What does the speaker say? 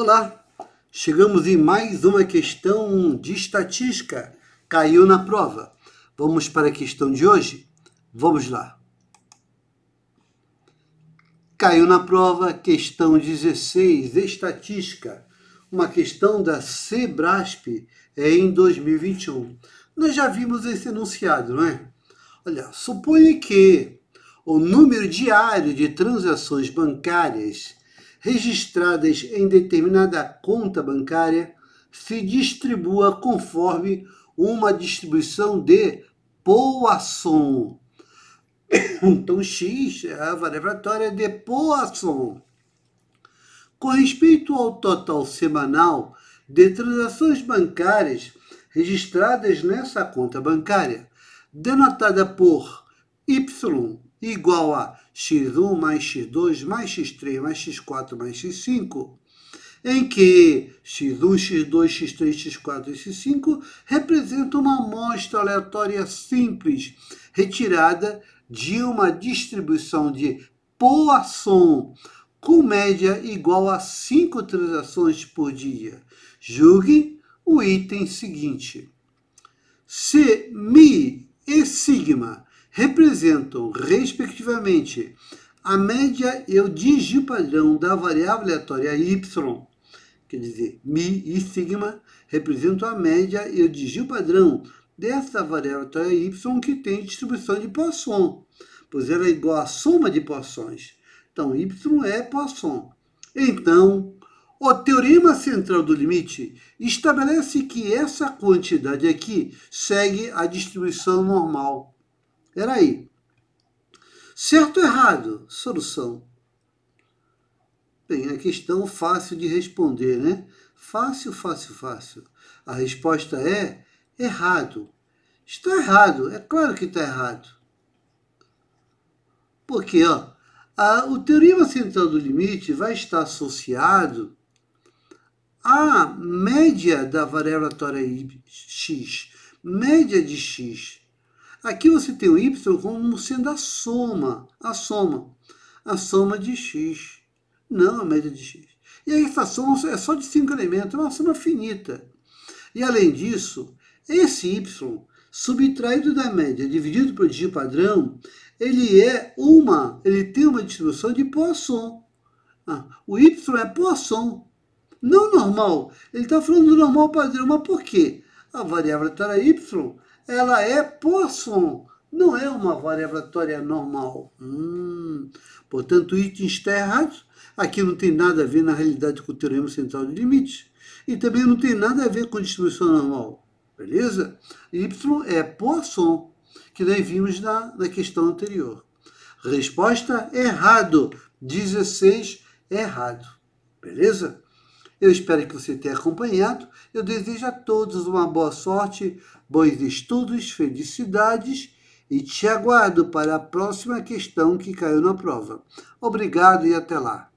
Olá, chegamos em mais uma questão de estatística. Caiu na prova. Vamos para a questão de hoje? Vamos lá. Caiu na prova, questão 16, estatística. Uma questão da Sebrasp é em 2021. Nós já vimos esse enunciado, não é? Olha, suponha que o número diário de transações bancárias registradas em determinada conta bancária se distribua conforme uma distribuição de Poisson. Então, X é a variatória de Poisson. Com respeito ao total semanal de transações bancárias registradas nessa conta bancária, denotada por Y igual a x1 mais x2 mais x3 mais x4 mais x5, em que x1, x2, x3, x4 e x5 representam uma amostra aleatória simples, retirada de uma distribuição de Poisson, com média igual a 5 transações por dia. Julgue o item seguinte. Se mi e sigma representam, respectivamente, a média e o padrão da variável aleatória y, quer dizer, mi e sigma, representam a média e o padrão dessa variável aleatória y que tem distribuição de Poisson, pois ela é igual à soma de Poissons. Então, y é Poisson. Então, o teorema central do limite estabelece que essa quantidade aqui segue a distribuição normal. Peraí. Certo ou errado? Solução. Bem, a questão fácil de responder, né? Fácil, fácil, fácil. A resposta é errado. Está errado, é claro que está errado. Porque ó, a, o teorema central do limite vai estar associado à média da variável aleatória x, média de x. Aqui você tem o y como sendo a soma, a soma, a soma de x, não a média de x. E essa soma é só de cinco elementos, é uma soma finita. E além disso, esse y subtraído da média dividido por dígito padrão, ele é uma, ele tem uma distribuição de Poisson. Ah, o y é Poisson, não normal. Ele está falando do normal padrão, mas por quê? A variável tara tá y ela é Poisson, não é uma variável aleatória normal. Hum. Portanto, itens está errado. Aqui não tem nada a ver na realidade com o teorema central de limites. E também não tem nada a ver com distribuição normal. Beleza? Y é Poisson, que nós vimos na, na questão anterior. Resposta errado. 16 errado. Beleza? Eu espero que você tenha acompanhado. Eu desejo a todos uma boa sorte, bons estudos, felicidades e te aguardo para a próxima questão que caiu na prova. Obrigado e até lá.